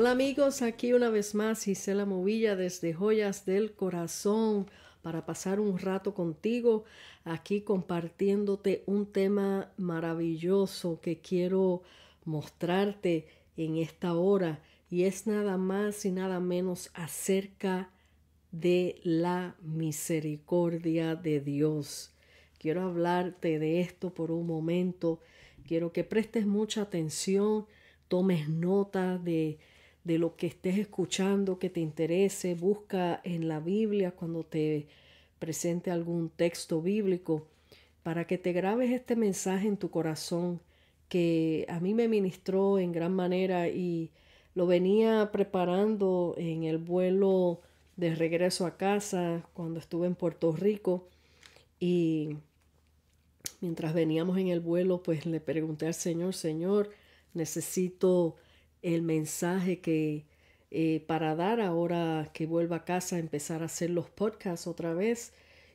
Hola amigos, aquí una vez más Gisela Movilla desde Joyas del Corazón para pasar un rato contigo, aquí compartiéndote un tema maravilloso que quiero mostrarte en esta hora y es nada más y nada menos acerca de la misericordia de Dios. Quiero hablarte de esto por un momento, quiero que prestes mucha atención, tomes nota de de lo que estés escuchando que te interese, busca en la Biblia cuando te presente algún texto bíblico para que te grabes este mensaje en tu corazón que a mí me ministró en gran manera y lo venía preparando en el vuelo de regreso a casa cuando estuve en Puerto Rico y mientras veníamos en el vuelo pues le pregunté al Señor, Señor, necesito el mensaje que eh, para dar ahora que vuelva a casa, empezar a hacer los podcasts otra vez.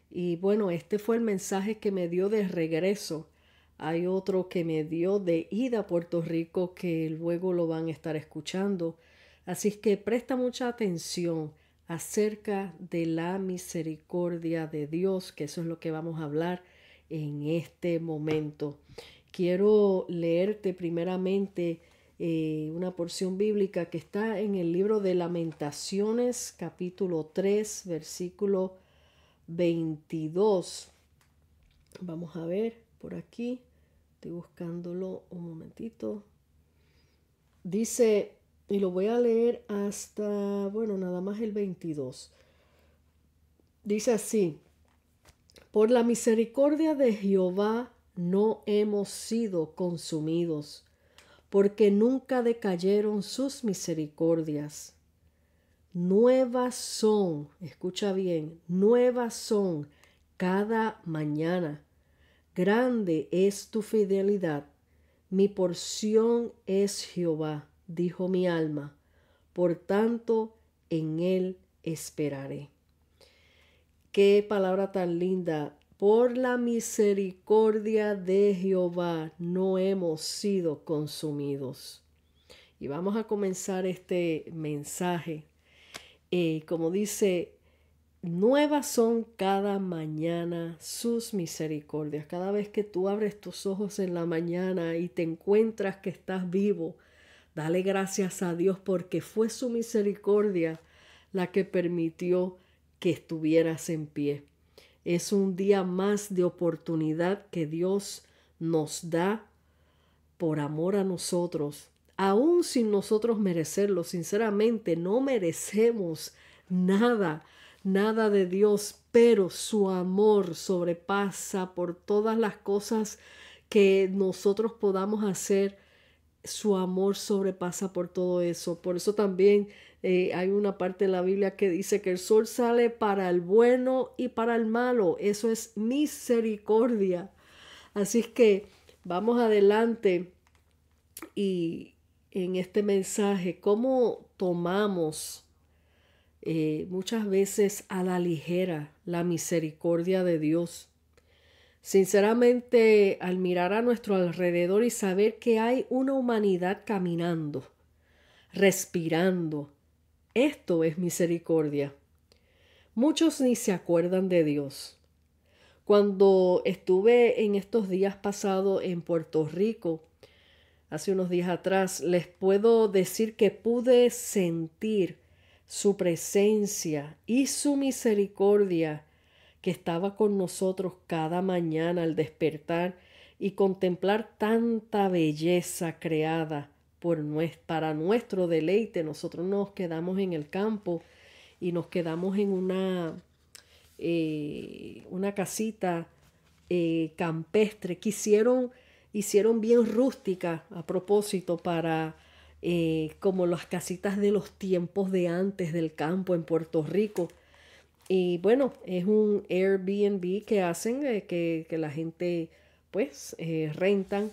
Y bueno, este fue el mensaje que me dio de regreso. Hay otro que me dio de ida a Puerto Rico que luego lo van a estar escuchando. Así que presta mucha atención acerca de la misericordia de Dios, que eso es lo que vamos a hablar en este momento. Quiero leerte primeramente eh, una porción bíblica que está en el libro de Lamentaciones, capítulo 3, versículo 22. Vamos a ver por aquí, estoy buscándolo un momentito. Dice, y lo voy a leer hasta, bueno, nada más el 22. Dice así, por la misericordia de Jehová no hemos sido consumidos porque nunca decayeron sus misericordias. Nuevas son, escucha bien, nuevas son cada mañana. Grande es tu fidelidad. Mi porción es Jehová, dijo mi alma. Por tanto, en él esperaré. Qué palabra tan linda por la misericordia de Jehová no hemos sido consumidos. Y vamos a comenzar este mensaje. Eh, como dice, nuevas son cada mañana sus misericordias. Cada vez que tú abres tus ojos en la mañana y te encuentras que estás vivo, dale gracias a Dios porque fue su misericordia la que permitió que estuvieras en pie. Es un día más de oportunidad que Dios nos da por amor a nosotros, aún sin nosotros merecerlo. Sinceramente, no merecemos nada, nada de Dios, pero su amor sobrepasa por todas las cosas que nosotros podamos hacer. Su amor sobrepasa por todo eso. Por eso también eh, hay una parte de la Biblia que dice que el sol sale para el bueno y para el malo. Eso es misericordia. Así es que vamos adelante y en este mensaje, ¿cómo tomamos eh, muchas veces a la ligera la misericordia de Dios? Sinceramente, al mirar a nuestro alrededor y saber que hay una humanidad caminando, respirando, esto es misericordia. Muchos ni se acuerdan de Dios. Cuando estuve en estos días pasados en Puerto Rico, hace unos días atrás, les puedo decir que pude sentir su presencia y su misericordia que estaba con nosotros cada mañana al despertar y contemplar tanta belleza creada para nuestro deleite. Nosotros nos quedamos en el campo y nos quedamos en una, eh, una casita eh, campestre que hicieron, bien rústica a propósito para... Eh, como las casitas de los tiempos de antes del campo en Puerto Rico. Y bueno, es un Airbnb que hacen, que, que, la gente pues rentan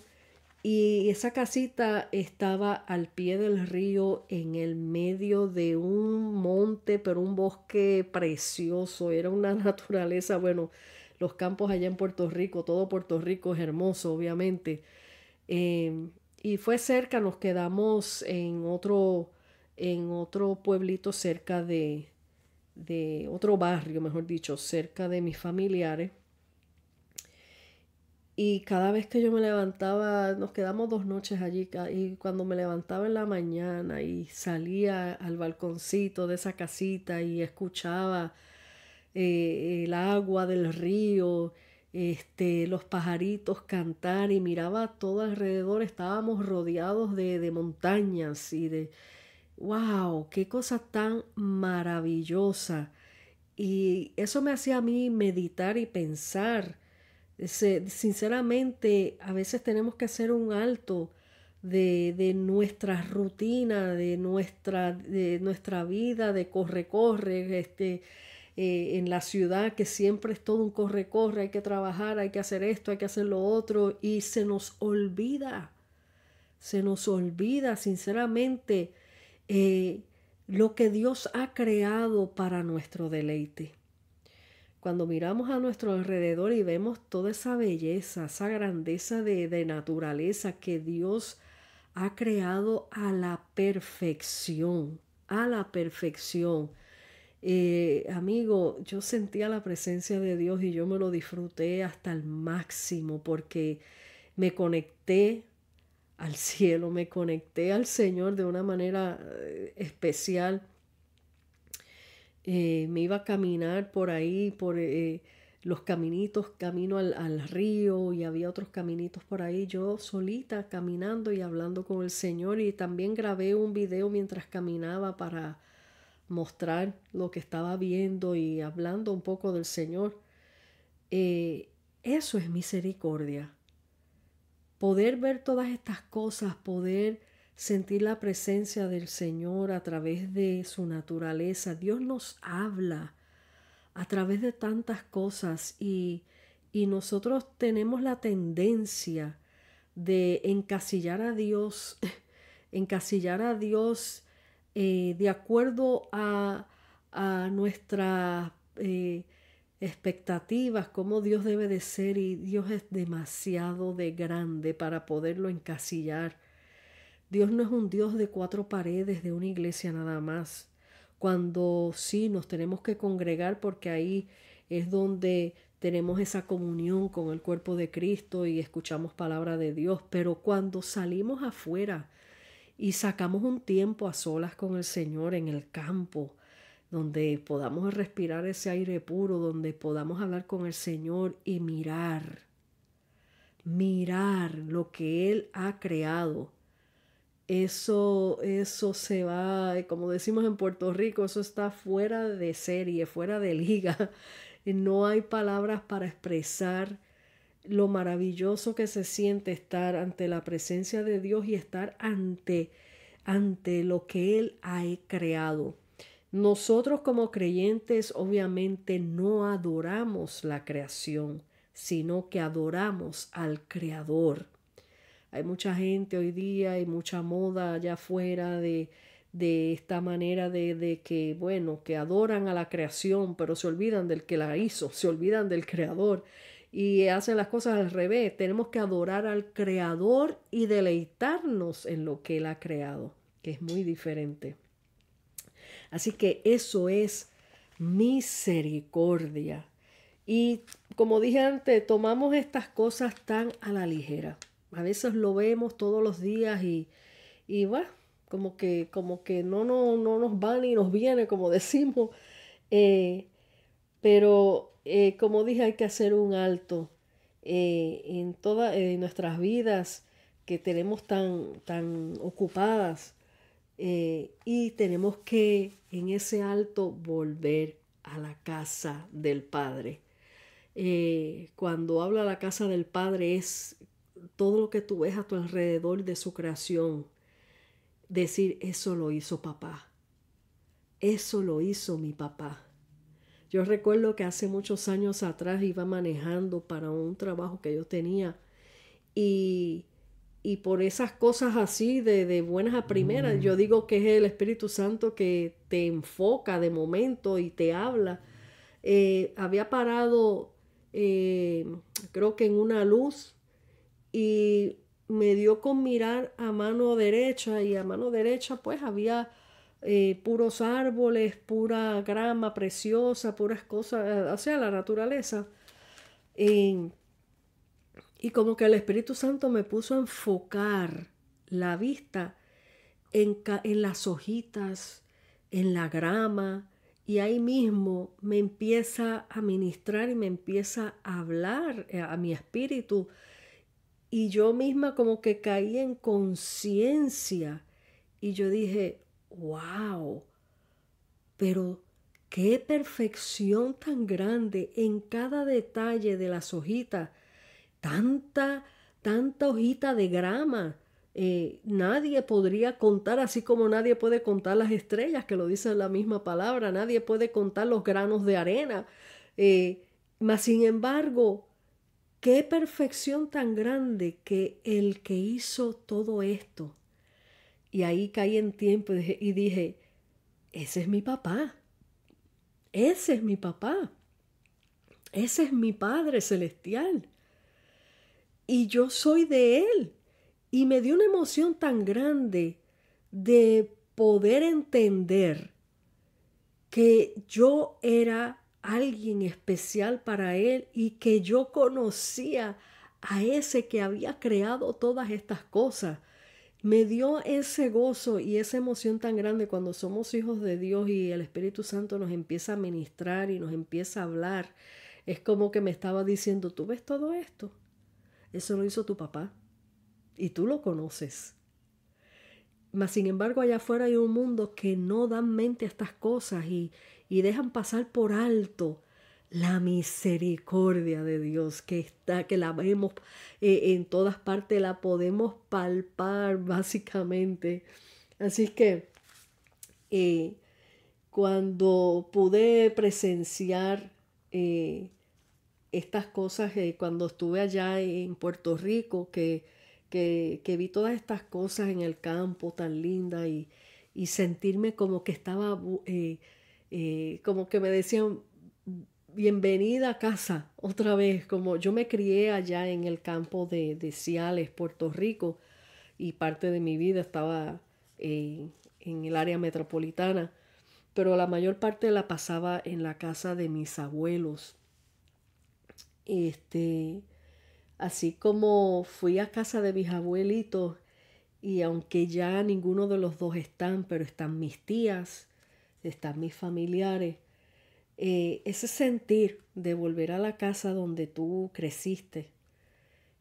y esa casita estaba al pie del río, en el medio de un monte, pero un bosque precioso, era una naturaleza, bueno, los campos allá en Puerto Rico, todo Puerto Rico es hermoso, obviamente. Em, y fue cerca, nos quedamos en otro, en otro pueblito cerca de, de otro barrio, mejor dicho, cerca de mis familiares. Y cada vez que yo me levantaba, nos quedamos dos noches allí, y cuando me levantaba en la mañana y salía al balconcito de esa casita y escuchaba eh, el agua del río, este, los pajaritos cantar y miraba todo alrededor, estábamos rodeados de, de montañas y de, wow, qué cosa tan maravillosa. Y eso me hacía a mí meditar y pensar sinceramente, a veces tenemos que hacer un alto de, nuestra rutina, de nuestra, de nuestra vida, de corre-corre, este, eh, en la ciudad, que siempre es todo un corre-corre, hay que trabajar, hay que hacer esto, hay que hacer lo otro, y se nos olvida, se nos olvida, sinceramente, eh, lo que Dios ha creado para nuestro deleite. Cuando miramos a nuestro alrededor y vemos toda esa belleza, esa grandeza de, de naturaleza que Dios ha creado a la perfección, a la perfección. Eh, amigo, yo sentía la presencia de Dios y yo me lo disfruté hasta el máximo porque me conecté al cielo, me conecté al Señor de una manera eh, especial eh, me iba a caminar por ahí, por eh, los caminitos, camino al, río y había otros caminitos por ahí, yo solita caminando y hablando con el Señor y también grabé un video mientras caminaba para mostrar lo que estaba viendo y hablando un poco del Señor. Eh, eso es misericordia. Poder ver todas estas cosas, poder sentir la presencia del Señor a través de su naturaleza. Dios nos habla a través de tantas cosas y, y nosotros tenemos la tendencia de encasillar a Dios, encasillar a Dios eh, de acuerdo a, a nuestras eh, expectativas, cómo Dios debe de ser y Dios es demasiado de grande para poderlo encasillar Dios no es un Dios de cuatro paredes, de una iglesia nada más. Cuando sí nos tenemos que congregar porque ahí es donde tenemos esa comunión con el cuerpo de Cristo y escuchamos palabra de Dios, pero cuando salimos afuera y sacamos un tiempo a solas con el Señor en el campo, donde podamos respirar ese aire puro, donde podamos hablar con el Señor y mirar, mirar lo que Él ha creado eso, eso se va, como decimos en Puerto Rico, eso está fuera de serie, fuera de liga. No hay palabras para expresar lo maravilloso que se siente estar ante la presencia de Dios y estar ante, ante lo que Él ha creado. Nosotros como creyentes obviamente no adoramos la creación, sino que adoramos al Creador. Hay mucha gente hoy día y mucha moda allá afuera de, esta manera de, de, que, bueno, que adoran a la creación, pero se olvidan del que la hizo, se olvidan del creador y hacen las cosas al revés. Tenemos que adorar al creador y deleitarnos en lo que él ha creado, que es muy diferente. Así que eso es misericordia. Y como dije antes, tomamos estas cosas tan a la ligera. A veces lo vemos todos los días y, y bueno, como que, como que no, no, no nos va ni nos viene, como decimos. Eh, pero eh, como dije, hay que hacer un alto eh, en todas nuestras vidas que tenemos tan, tan ocupadas y tenemos que en ese alto volver a la casa del Padre. cuando habla la casa del Padre es todo lo que tú ves a tu alrededor de su creación, decir, eso lo hizo papá, eso lo hizo mi papá. Yo recuerdo que hace muchos años atrás iba manejando para un trabajo que yo tenía y, por esas cosas así de, buenas a primeras, yo mm. digo que es el Espíritu Santo que te enfoca de momento y te habla. Eh, había parado, eh, creo que en una luz, y me dio con mirar a mano derecha y a mano derecha pues había eh, puros árboles, pura grama preciosa, puras cosas, o sea, la naturaleza. Y, como que el Espíritu Santo me puso a enfocar la vista en, en las hojitas, en la grama, y ahí mismo me empieza a ministrar y me empieza a hablar eh, a mi espíritu y yo misma como que caí en conciencia y yo dije, wow, pero qué perfección tan grande en cada detalle de las hojitas, tanta, tanta hojita de grama. Eh, nadie podría contar, así como nadie puede contar las estrellas, que lo dice la misma palabra, nadie puede contar los granos de arena. Eh, más sin embargo, Qué perfección tan grande que el que hizo todo esto. Y ahí caí en tiempo y dije, ese es mi papá. Ese es mi papá. Ese es mi Padre Celestial. Y yo soy de Él. Y me dio una emoción tan grande de poder entender que yo era alguien especial para él y que yo conocía a ese que había creado todas estas cosas. Me dio ese gozo y esa emoción tan grande cuando somos hijos de Dios y el Espíritu Santo nos empieza a ministrar y nos empieza a hablar. Es como que me estaba diciendo, ¿tú ves todo esto? Eso lo hizo tu papá y tú lo conoces. Mas, sin embargo, allá afuera hay un mundo que no da mente a estas cosas y, y dejan pasar por alto la misericordia de Dios que está, que la vemos eh, en todas partes, la podemos palpar básicamente. Así que eh, cuando pude presenciar eh, estas cosas, cuando estuve allá en Puerto Rico, que, que, vi todas estas cosas en el campo tan linda y, y sentirme como que estaba eh, como que me decían, bienvenida a casa otra vez, como yo me crié allá en el campo de, de Ciales, Puerto Rico, y parte de mi vida estaba eh, en el área metropolitana, pero la mayor parte la pasaba en la casa de mis abuelos. Este, así como fui a casa de mis abuelitos, y aunque ya ninguno de los dos están, pero están mis tías, están mis familiares. Eh, ese sentir de volver a la casa donde tú creciste,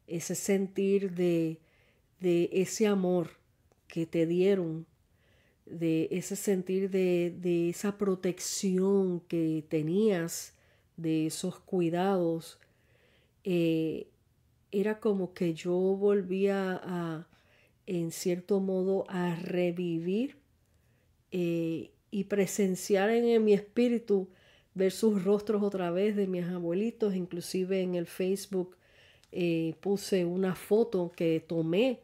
ese sentir de, de ese amor que te dieron, de ese sentir de, esa protección que tenías, de esos cuidados, eh, era como que yo volvía a, en cierto modo, a revivir eh, y presenciar en, mi espíritu ver sus rostros otra vez de mis abuelitos, inclusive en el Facebook eh, puse una foto que tomé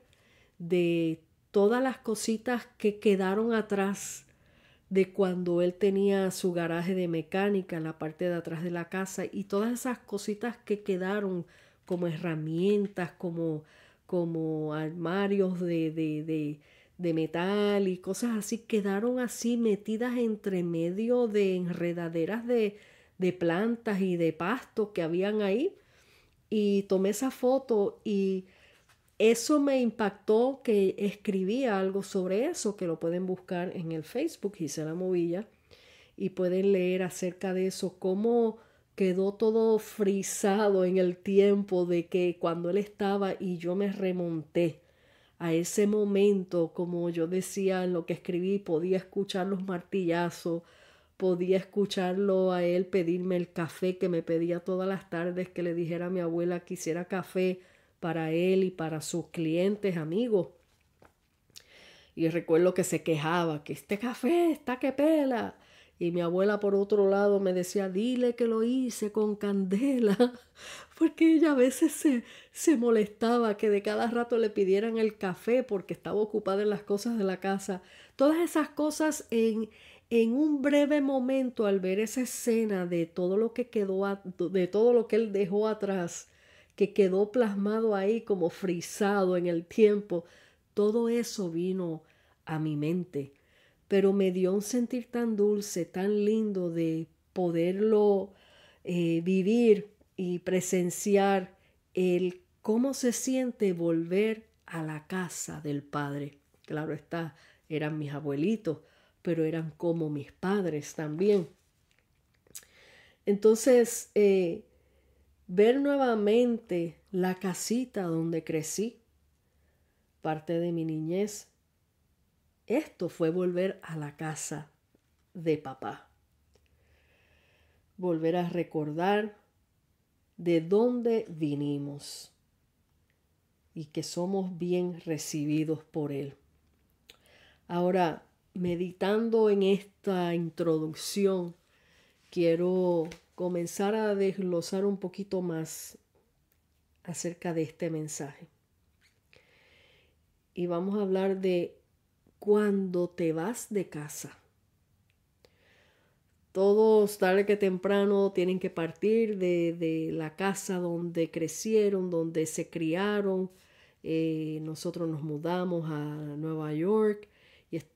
de todas las cositas que quedaron atrás de cuando él tenía su garaje de mecánica en la parte de atrás de la casa y todas esas cositas que quedaron como herramientas, como, como armarios de de metal y cosas así quedaron así metidas entre medio de enredaderas de, de plantas y de pasto que habían ahí. Y tomé esa foto y eso me impactó que escribía algo sobre eso, que lo pueden buscar en el Facebook, la Movilla, y pueden leer acerca de eso, cómo quedó todo frisado en el tiempo de que cuando él estaba y yo me remonté a ese momento, como yo decía en lo que escribí, podía escuchar los martillazos, podía escucharlo a él pedirme el café que me pedía todas las tardes, que le dijera a mi abuela que hiciera café para él y para sus clientes, amigos. Y recuerdo que se quejaba, que este café está que pela. Y mi abuela por otro lado me decía, dile que lo hice con candela, porque ella a veces se, molestaba que de cada rato le pidieran el café porque estaba ocupada en las cosas de la casa. Todas esas cosas en, en un breve momento al ver esa escena de todo lo que quedó, de todo lo que él dejó atrás, que quedó plasmado ahí como frisado en el tiempo, todo eso vino a mi mente pero me dio un sentir tan dulce, tan lindo de poderlo eh, vivir y presenciar el cómo se siente volver a la casa del padre. Claro está, eran mis abuelitos, pero eran como mis padres también. Entonces, eh, ver nuevamente la casita donde crecí, parte de mi niñez, esto fue volver a la casa de papá. Volver a recordar de dónde vinimos y que somos bien recibidos por Él. Ahora, meditando en esta introducción, quiero comenzar a desglosar un poquito más acerca de este mensaje. Y vamos a hablar de cuando te vas de casa. Todos tarde que temprano tienen que partir de, la casa donde crecieron, donde se criaron. Eh, nosotros nos mudamos a Nueva York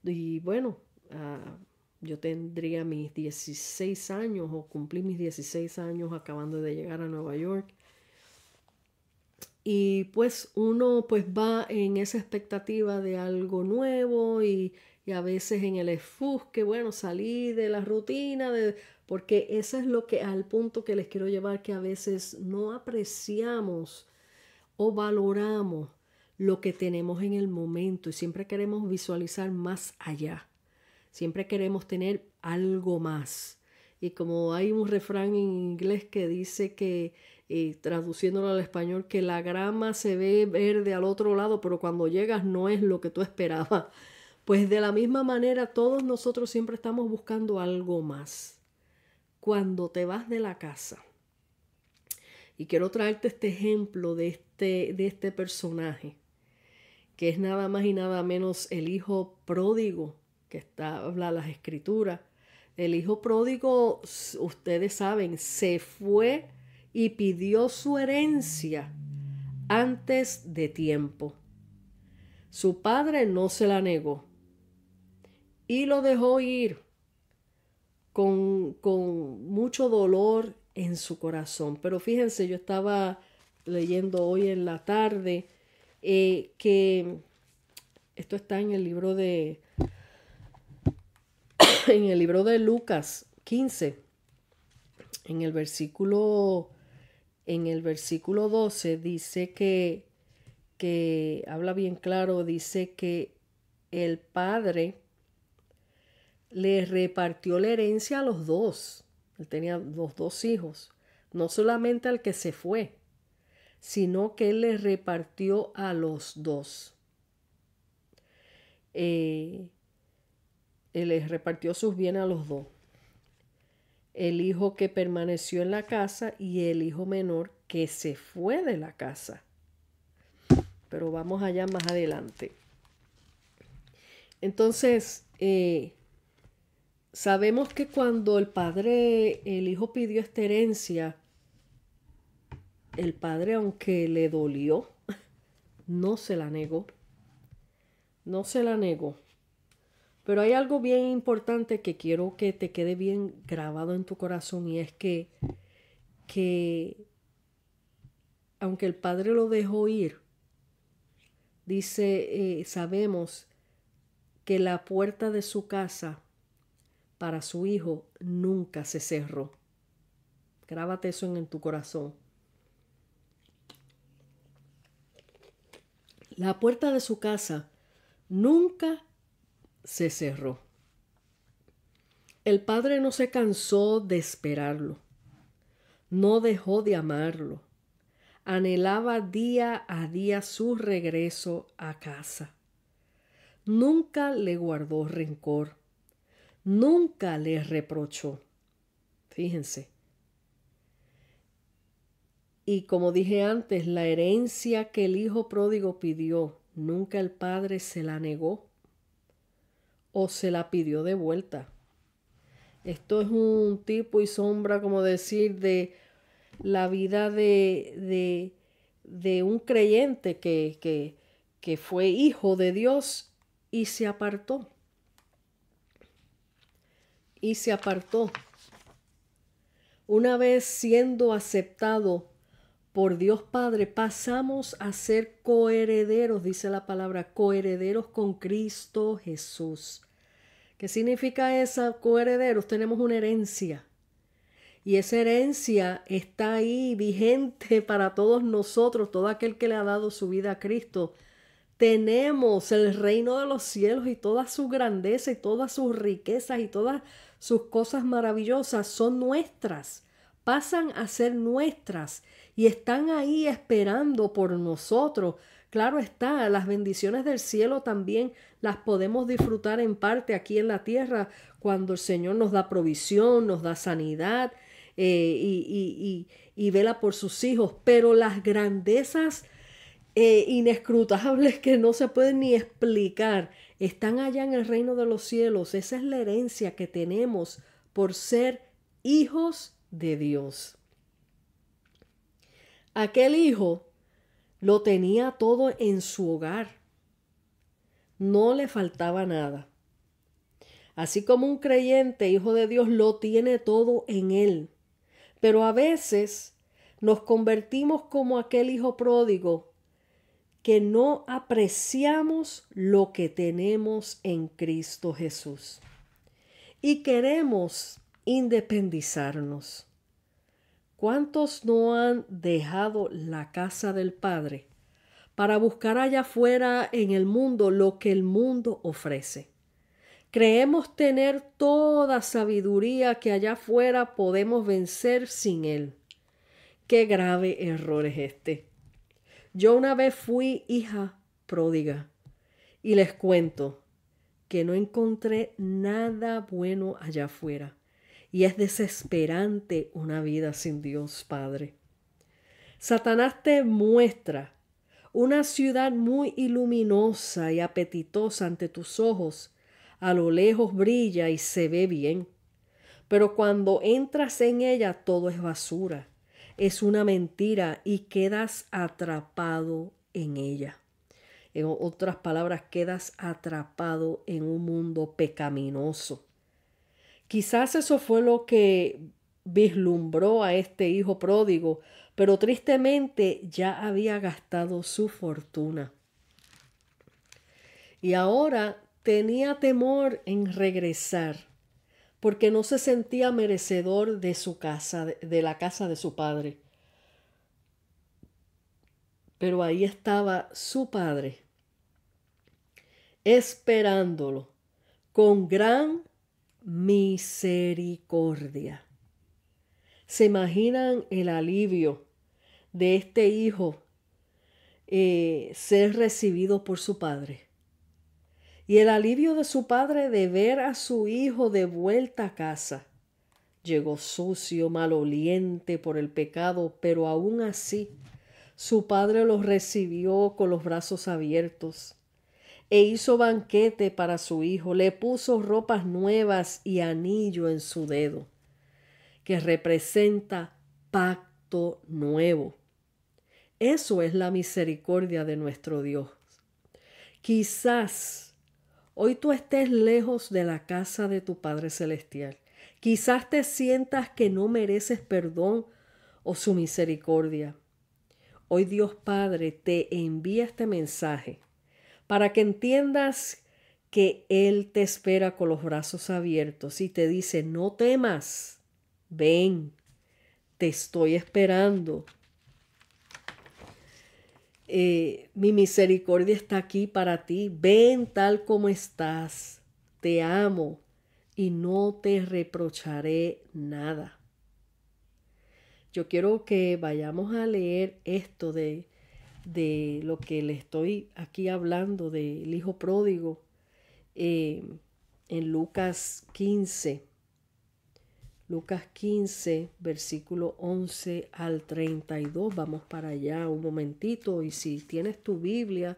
y, bueno, ah, yo tendría mis 16 años o cumplí mis 16 años acabando de llegar a Nueva York y pues uno pues va en esa expectativa de algo nuevo y, y a veces en el esfusque, bueno, salir de la rutina, de, porque ese es lo que al punto que les quiero llevar, que a veces no apreciamos o valoramos lo que tenemos en el momento y siempre queremos visualizar más allá, siempre queremos tener algo más. Y como hay un refrán en inglés que dice que y eh, traduciéndolo al español, que la grama se ve verde al otro lado, pero cuando llegas no es lo que tú esperabas. Pues de la misma manera todos nosotros siempre estamos buscando algo más. Cuando te vas de la casa. Y quiero traerte este ejemplo de este, de este personaje, que es nada más y nada menos el hijo pródigo, que está, habla las escrituras. El hijo pródigo, ustedes saben, se fue y pidió su herencia antes de tiempo. Su padre no se la negó y lo dejó ir con, mucho dolor en su corazón. Pero fíjense, yo estaba leyendo hoy en la tarde eh, que esto está en el libro de en el libro de Lucas 15 en el versículo en el versículo 12 dice que, que habla bien claro, dice que el padre le repartió la herencia a los dos. Él tenía los dos hijos, no solamente al que se fue, sino que él le repartió a los dos. Eh, él les repartió sus bienes a los dos el hijo que permaneció en la casa y el hijo menor que se fue de la casa. Pero vamos allá más adelante. Entonces, eh, sabemos que cuando el padre, el hijo pidió esta herencia, el padre, aunque le dolió, no se la negó. No se la negó. Pero hay algo bien importante que quiero que te quede bien grabado en tu corazón y es que, aunque el Padre lo dejó ir, dice, eh, sabemos que la puerta de su casa para su hijo nunca se cerró. Grábate eso en, en tu corazón. La puerta de su casa nunca se cerró. El padre no se cansó de esperarlo, no dejó de amarlo, anhelaba día a día su regreso a casa. Nunca le guardó rencor, nunca le reprochó. Fíjense. Y como dije antes, la herencia que el hijo pródigo pidió, nunca el padre se la negó o se la pidió de vuelta. Esto es un tipo y sombra, como decir, de la vida de, de, de un creyente que, que, que fue hijo de Dios y se apartó. Y se apartó. Una vez siendo aceptado por Dios Padre, pasamos a ser coherederos, dice la palabra, coherederos con Cristo Jesús. ¿Qué significa esa coherederos? Tenemos una herencia. Y esa herencia está ahí vigente para todos nosotros, todo aquel que le ha dado su vida a Cristo. Tenemos el reino de los cielos y toda su grandeza y todas sus riquezas y todas sus cosas maravillosas son nuestras, pasan a ser nuestras y están ahí esperando por nosotros. Claro está, las bendiciones del cielo también las podemos disfrutar en parte aquí en la tierra cuando el Señor nos da provisión, nos da sanidad eh, y, vela por sus hijos, pero las grandezas eh, inescrutables que no se pueden ni explicar están allá en el reino de los cielos. Esa es la herencia que tenemos por ser hijos de Dios. Aquel hijo lo tenía todo en su hogar. No le faltaba nada. Así como un creyente, hijo de Dios, lo tiene todo en él. Pero a veces nos convertimos como aquel hijo pródigo que no apreciamos lo que tenemos en Cristo Jesús. Y queremos independizarnos. ¿Cuántos no han dejado la casa del Padre para buscar allá afuera en el mundo lo que el mundo ofrece? Creemos tener toda sabiduría que allá afuera podemos vencer sin él. Qué grave error es este. Yo una vez fui hija pródiga y les cuento que no encontré nada bueno allá afuera y es desesperante una vida sin Dios Padre. Satanás te muestra una ciudad muy iluminosa y apetitosa ante tus ojos. A lo lejos brilla y se ve bien. Pero cuando entras en ella todo es basura, es una mentira y quedas atrapado en ella. En otras palabras, quedas atrapado en un mundo pecaminoso. Quizás eso fue lo que vislumbró a este hijo pródigo, pero tristemente ya había gastado su fortuna. Y ahora tenía temor en regresar, porque no se sentía merecedor de su casa, de la casa de su padre. Pero ahí estaba su padre, esperándolo, con gran misericordia. ¿Se imaginan el alivio de este hijo eh, ser recibido por su padre? Y el alivio de su padre de ver a su hijo de vuelta a casa. Llegó sucio, maloliente por el pecado, pero aún así su padre los recibió con los brazos abiertos e hizo banquete para su hijo, le puso ropas nuevas y anillo en su dedo, que representa pacto nuevo. Eso es la misericordia de nuestro Dios. Quizás hoy tú estés lejos de la casa de tu Padre Celestial. Quizás te sientas que no mereces perdón o su misericordia. Hoy Dios Padre te envía este mensaje para que entiendas que Él te espera con los brazos abiertos y te dice, no temas, ven, te estoy esperando. Eh, mi misericordia está aquí para ti, ven tal como estás, te amo y no te reprocharé nada. Yo quiero que vayamos a leer esto de de lo que le estoy aquí hablando del hijo pródigo eh, en Lucas 15. Lucas 15, versículo 11 al 32. Vamos para allá un momentito y si tienes tu Biblia,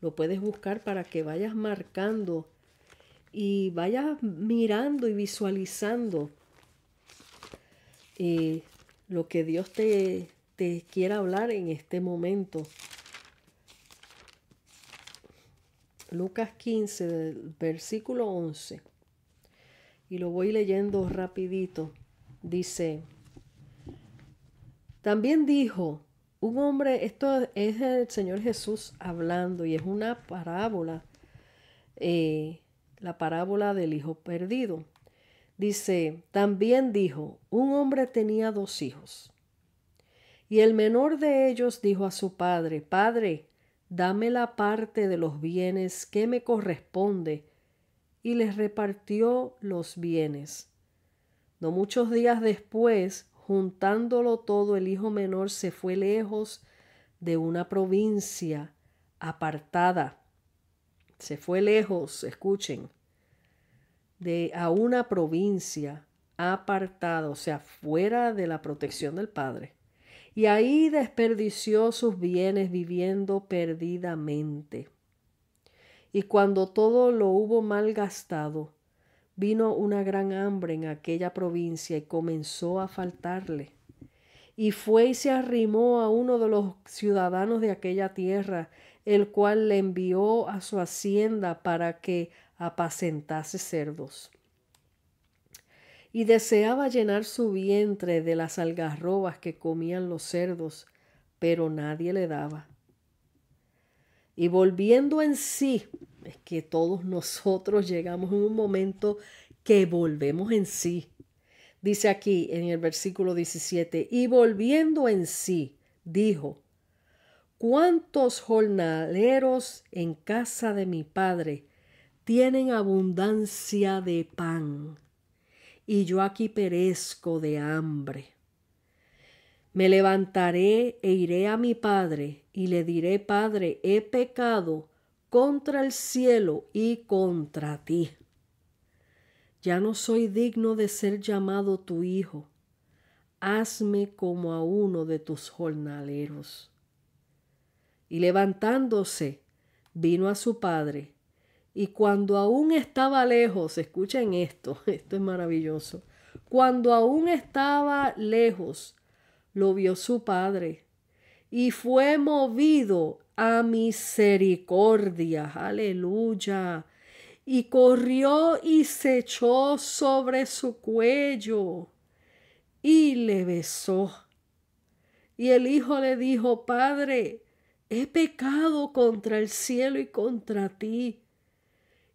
lo puedes buscar para que vayas marcando y vayas mirando y visualizando eh, lo que Dios te, te quiera hablar en este momento. Lucas 15, versículo 11. Y lo voy leyendo rapidito. Dice, también dijo un hombre, esto es el Señor Jesús hablando y es una parábola, eh, la parábola del hijo perdido. Dice, también dijo, un hombre tenía dos hijos. Y el menor de ellos dijo a su padre, Padre, dame la parte de los bienes que me corresponde. Y les repartió los bienes. No muchos días después, juntándolo todo, el hijo menor se fue lejos de una provincia apartada. Se fue lejos, escuchen, de a una provincia apartada, o sea, fuera de la protección del padre y ahí desperdició sus bienes viviendo perdidamente. Y cuando todo lo hubo mal gastado, vino una gran hambre en aquella provincia y comenzó a faltarle. Y fue y se arrimó a uno de los ciudadanos de aquella tierra, el cual le envió a su hacienda para que apacentase cerdos y deseaba llenar su vientre de las algarrobas que comían los cerdos, pero nadie le daba. Y volviendo en sí, es que todos nosotros llegamos en un momento que volvemos en sí. Dice aquí en el versículo 17, y volviendo en sí, dijo, ¿cuántos jornaleros en casa de mi padre tienen abundancia de pan? y yo aquí perezco de hambre. Me levantaré e iré a mi padre y le diré, Padre, he pecado contra el cielo y contra ti. Ya no soy digno de ser llamado tu hijo. Hazme como a uno de tus jornaleros. Y levantándose, vino a su padre, y cuando aún estaba lejos, escuchen esto, esto es maravilloso. Cuando aún estaba lejos, lo vio su padre y fue movido a misericordia. Aleluya. Y corrió y se echó sobre su cuello y le besó. Y el hijo le dijo, Padre, he pecado contra el cielo y contra ti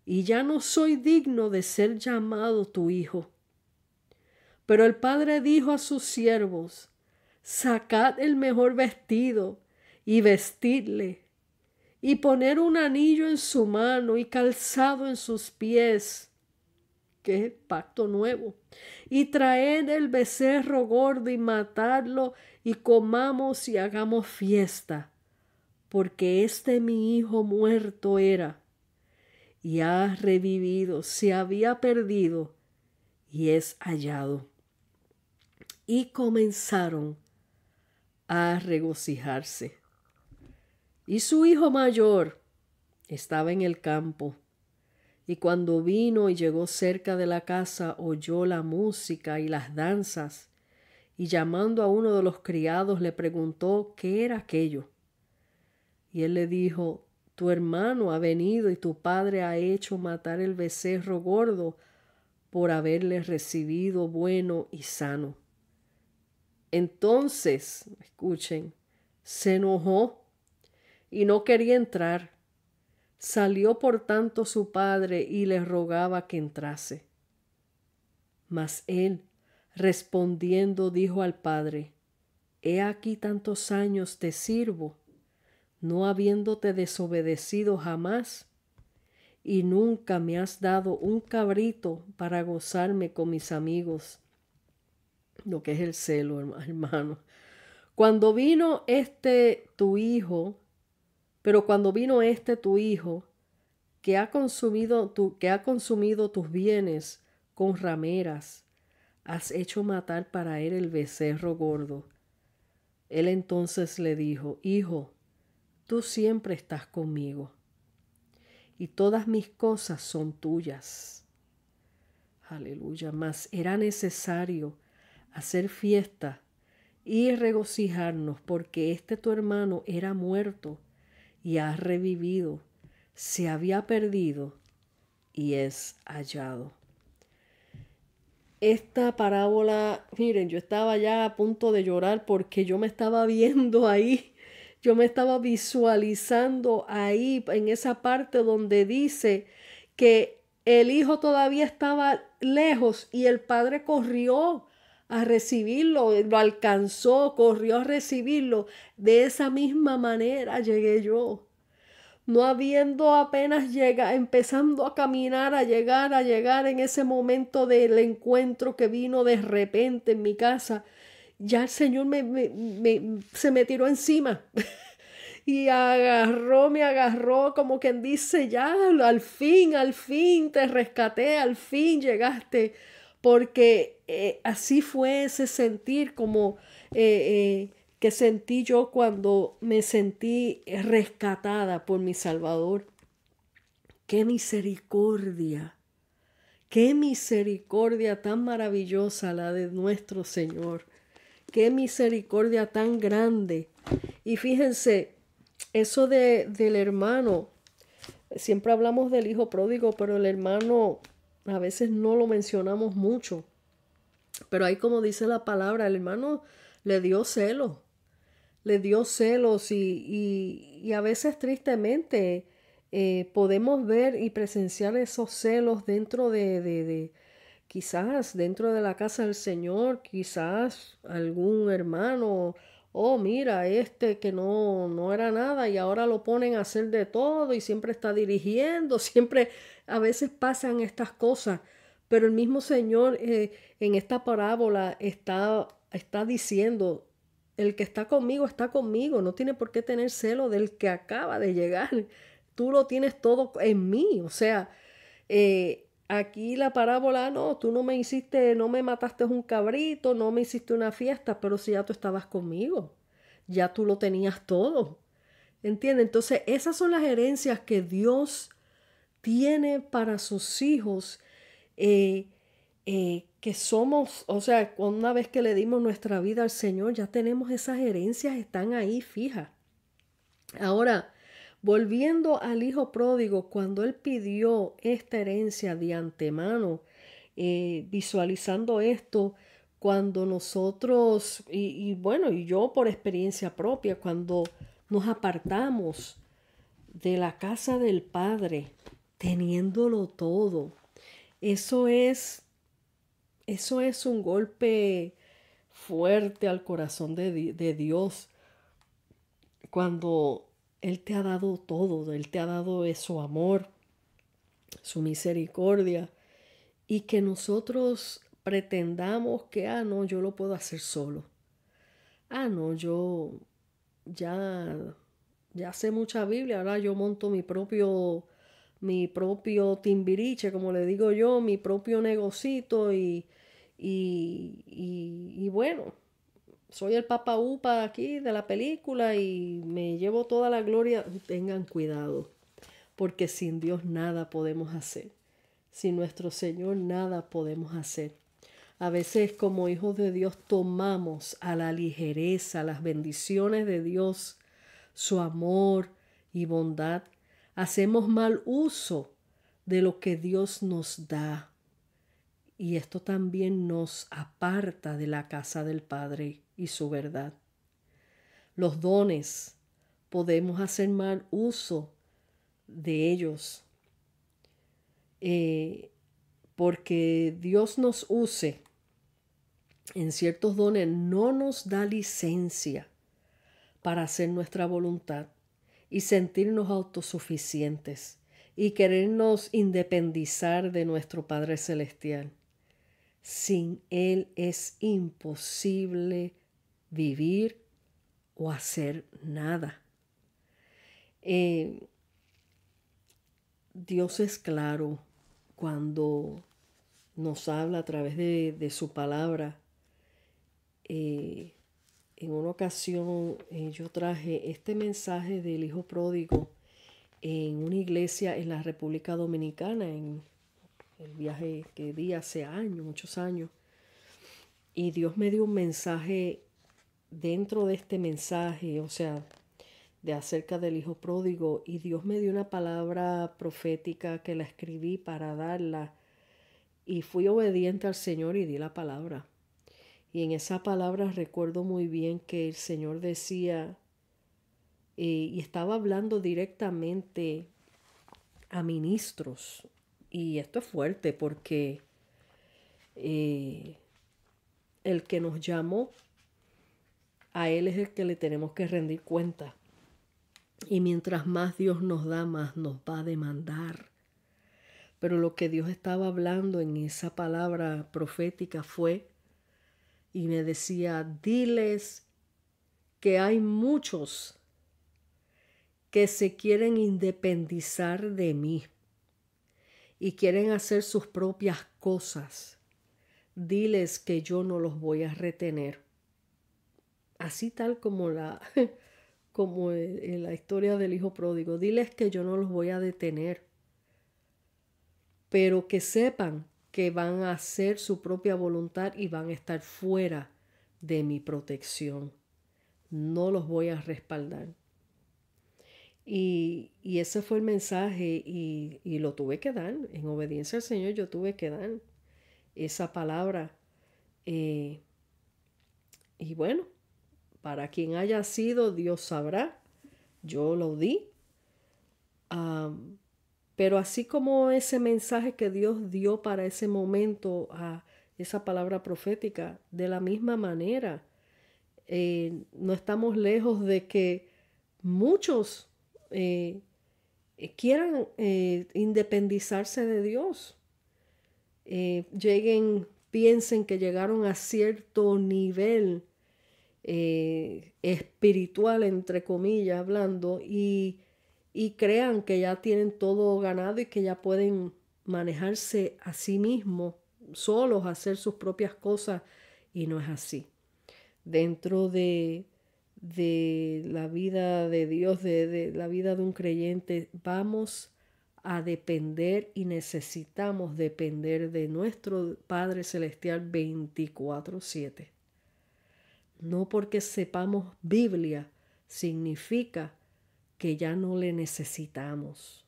y ya no soy digno de ser llamado tu hijo. Pero el padre dijo a sus siervos, sacad el mejor vestido y vestidle, y poner un anillo en su mano y calzado en sus pies, que pacto nuevo, y traed el becerro gordo y matadlo, y comamos y hagamos fiesta, porque este mi hijo muerto era y ha revivido, se había perdido y es hallado. Y comenzaron a regocijarse. Y su hijo mayor estaba en el campo, y cuando vino y llegó cerca de la casa, oyó la música y las danzas, y llamando a uno de los criados le preguntó qué era aquello. Y él le dijo, tu hermano ha venido y tu padre ha hecho matar el becerro gordo por haberle recibido bueno y sano. Entonces, escuchen, se enojó y no quería entrar. Salió por tanto su padre y le rogaba que entrase. Mas él, respondiendo, dijo al padre, He aquí tantos años te sirvo no habiéndote desobedecido jamás, y nunca me has dado un cabrito para gozarme con mis amigos. Lo que es el celo, hermano. Cuando vino este tu hijo, pero cuando vino este tu hijo, que ha consumido, tu, que ha consumido tus bienes con rameras, has hecho matar para él el becerro gordo. Él entonces le dijo, Hijo, Tú siempre estás conmigo y todas mis cosas son tuyas. Aleluya, mas era necesario hacer fiesta y regocijarnos porque este tu hermano era muerto y ha revivido, se había perdido y es hallado. Esta parábola, miren, yo estaba ya a punto de llorar porque yo me estaba viendo ahí yo me estaba visualizando ahí, en esa parte donde dice que el hijo todavía estaba lejos y el padre corrió a recibirlo, lo alcanzó, corrió a recibirlo. De esa misma manera llegué yo. No habiendo apenas llega empezando a caminar, a llegar, a llegar en ese momento del encuentro que vino de repente en mi casa, ya el Señor se me tiró encima. y agarró, me agarró, como quien dice, ya, al fin, al fin te rescaté, al fin llegaste. Porque eh, así fue ese sentir como eh, eh, que sentí yo cuando me sentí rescatada por mi Salvador. Qué misericordia, qué misericordia tan maravillosa la de nuestro Señor. Qué misericordia tan grande. Y fíjense, eso de, del hermano, siempre hablamos del hijo pródigo, pero el hermano a veces no lo mencionamos mucho. Pero ahí como dice la palabra, el hermano le dio celos, le dio celos y, y, a veces tristemente eh, podemos ver y presenciar esos celos dentro de, quizás dentro de la casa del Señor, quizás algún hermano, oh mira, este que no, no era nada y ahora lo ponen a hacer de todo y siempre está dirigiendo, siempre a veces pasan estas cosas, pero el mismo Señor eh, en esta parábola está, está diciendo, el que está conmigo está conmigo, no tiene por qué tener celo del que acaba de llegar, tú lo tienes todo en mí, o sea, eh, Aquí la parábola, no, tú no me hiciste, no me mataste un cabrito, no me hiciste una fiesta, pero si ya tú estabas conmigo, ya tú lo tenías todo. ¿Entiendes? Entonces, esas son las herencias que Dios tiene para sus hijos, eh, eh, que somos, o sea, una vez que le dimos nuestra vida al Señor, ya tenemos esas herencias, están ahí fijas. Ahora, Volviendo al hijo pródigo, cuando él pidió esta herencia de antemano, eh, visualizando esto, cuando nosotros, y, bueno, y yo por experiencia propia, cuando nos apartamos de la casa del Padre, teniéndolo todo, eso es, eso es un golpe fuerte al corazón de, de Dios. Cuando él te ha dado todo, Él te ha dado su amor, su misericordia, y que nosotros pretendamos que, ah, no, yo lo puedo hacer solo. Ah, no, yo ya, ya sé mucha Biblia, ahora yo monto mi propio, mi propio timbiriche, como le digo yo, mi propio negocito y, y, y bueno, soy el papa upa aquí de la película y me llevo toda la gloria, tengan cuidado, porque sin Dios nada podemos hacer, sin nuestro Señor nada podemos hacer. A veces como hijos de Dios tomamos a la ligereza las bendiciones de Dios, su amor y bondad. Hacemos mal uso de lo que Dios nos da. Y esto también nos aparta de la casa del Padre y su verdad. Los dones, podemos hacer mal uso de ellos. Eh, porque Dios nos use en ciertos dones, no nos da licencia para hacer nuestra voluntad y sentirnos autosuficientes y querernos independizar de nuestro Padre Celestial. Sin Él es imposible vivir o hacer nada. Eh, Dios es claro cuando nos habla a través de, su palabra. Eh, en una ocasión eh, yo traje este mensaje del Hijo Pródigo en una iglesia en la República Dominicana, en el viaje que di hace años, muchos años. Y Dios me dio un mensaje dentro de este mensaje, o sea, de acerca del Hijo Pródigo, y Dios me dio una palabra profética que la escribí para darla, y fui obediente al Señor y di la palabra. Y en esa palabra recuerdo muy bien que el Señor decía, eh, y estaba hablando directamente a ministros, y esto es fuerte porque eh, el que nos llamó a Él es el que le tenemos que rendir cuenta. Y mientras más Dios nos da, más nos va a demandar. Pero lo que Dios estaba hablando en esa palabra profética fue, y me decía, diles que hay muchos que se quieren independizar de mí y quieren hacer sus propias cosas. Diles que yo no los voy a retener así tal como la como en eh, eh, la historia del hijo pródigo. Diles que yo no los voy a detener, pero que sepan que van a hacer su propia voluntad y van a estar fuera de mi protección. No los voy a respaldar. Y, ese fue el mensaje y, lo tuve que dar. En obediencia al Señor yo tuve que dar esa palabra. Eh, y bueno, para quien haya sido, Dios sabrá. Yo lo di. pero así como ese mensaje que Dios dio para ese momento a esa palabra profética, de la misma manera, eh, no estamos lejos de que muchos eh, quieran eh, independizarse de Dios. lleguen, piensen que llegaron a cierto nivel eh, espiritual, entre comillas, hablando, y, y crean que ya tienen todo ganado y que ya pueden manejarse a sí mismos, solos, hacer sus propias cosas, y no es así. Dentro de, de la vida de Dios, de, de, la vida de un creyente, vamos a depender y necesitamos depender de nuestro Padre Celestial 24/7 no porque sepamos Biblia, significa que ya no le necesitamos.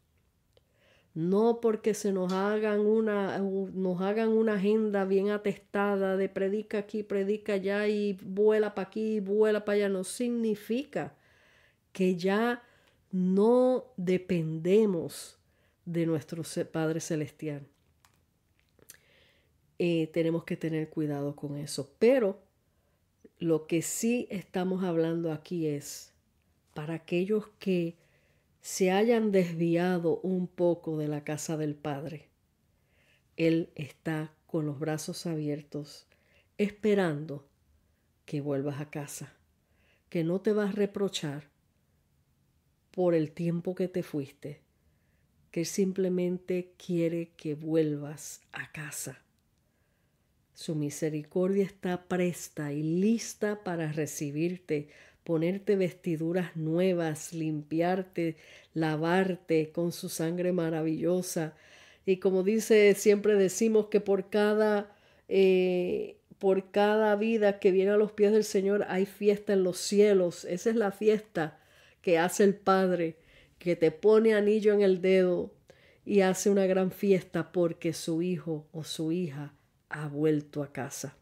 No porque se nos hagan una, nos hagan una agenda bien atestada de predica aquí, predica allá y vuela para aquí, vuela para allá, no significa que ya no dependemos de nuestro Padre Celestial. Eh, tenemos que tener cuidado con eso, pero lo que sí estamos hablando aquí es para aquellos que se hayan desviado un poco de la casa del Padre. Él está con los brazos abiertos, esperando que vuelvas a casa, que no te vas a reprochar por el tiempo que te fuiste, que simplemente quiere que vuelvas a casa. Su misericordia está presta y lista para recibirte, ponerte vestiduras nuevas, limpiarte, lavarte con su sangre maravillosa. Y como dice, siempre decimos que por cada, eh, por cada vida que viene a los pies del Señor hay fiesta en los cielos. Esa es la fiesta que hace el Padre, que te pone anillo en el dedo y hace una gran fiesta porque su hijo o su hija ha vuelto a casa.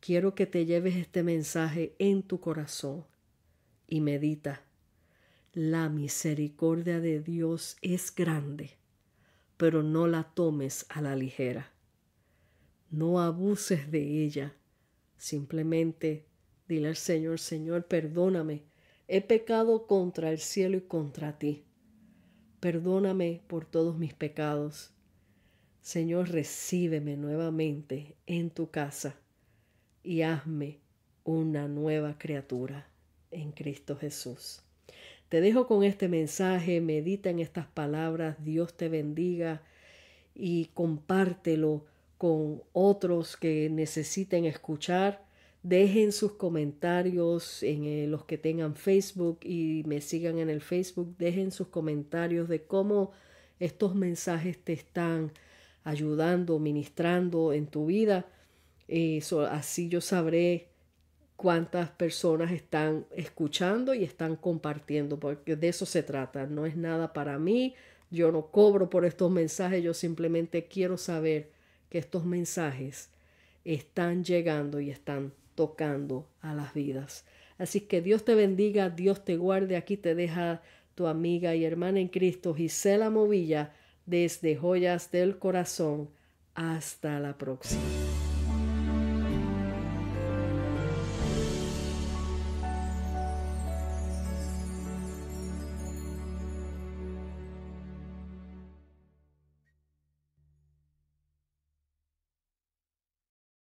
Quiero que te lleves este mensaje en tu corazón y medita. La misericordia de Dios es grande, pero no la tomes a la ligera. No abuses de ella. Simplemente dile al Señor, Señor, perdóname. He pecado contra el cielo y contra ti. Perdóname por todos mis pecados. Señor, recíbeme nuevamente en tu casa y hazme una nueva criatura en Cristo Jesús. Te dejo con este mensaje, medita en estas palabras, Dios te bendiga y compártelo con otros que necesiten escuchar. Dejen sus comentarios en eh, los que tengan Facebook y me sigan en el Facebook. Dejen sus comentarios de cómo estos mensajes te están ayudando, ministrando en tu vida. Eh, así yo sabré cuántas personas están escuchando y están compartiendo, porque de eso se trata, no es nada para mí, yo no cobro por estos mensajes, yo simplemente quiero saber que estos mensajes están llegando y están tocando a las vidas. Así que Dios te bendiga, Dios te guarde, aquí te deja tu amiga y hermana en Cristo, Gisela Movilla desde Joyas del Corazón. Hasta la próxima.